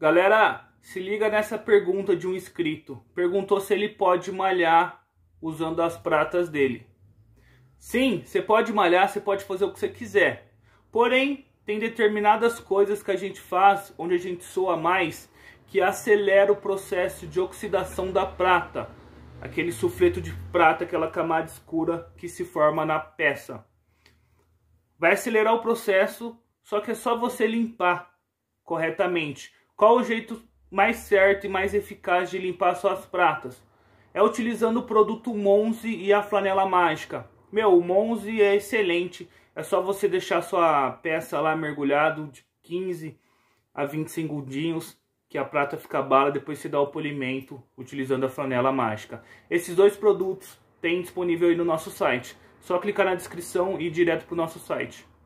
Galera, se liga nessa pergunta de um inscrito. Perguntou se ele pode malhar usando as pratas dele. Sim, você pode malhar, você pode fazer o que você quiser. Porém, tem determinadas coisas que a gente faz, onde a gente soa mais, que acelera o processo de oxidação da prata. Aquele sufleto de prata, aquela camada escura que se forma na peça. Vai acelerar o processo, só que é só você limpar corretamente. Qual o jeito mais certo e mais eficaz de limpar suas pratas? É utilizando o produto Monze e a flanela mágica. Meu, o Monze é excelente. É só você deixar sua peça lá mergulhado de 15 a 20 segundinhos que a prata fica bala, depois se dá o polimento utilizando a flanela mágica. Esses dois produtos tem disponível aí no nosso site. Só clicar na descrição e ir direto para o nosso site.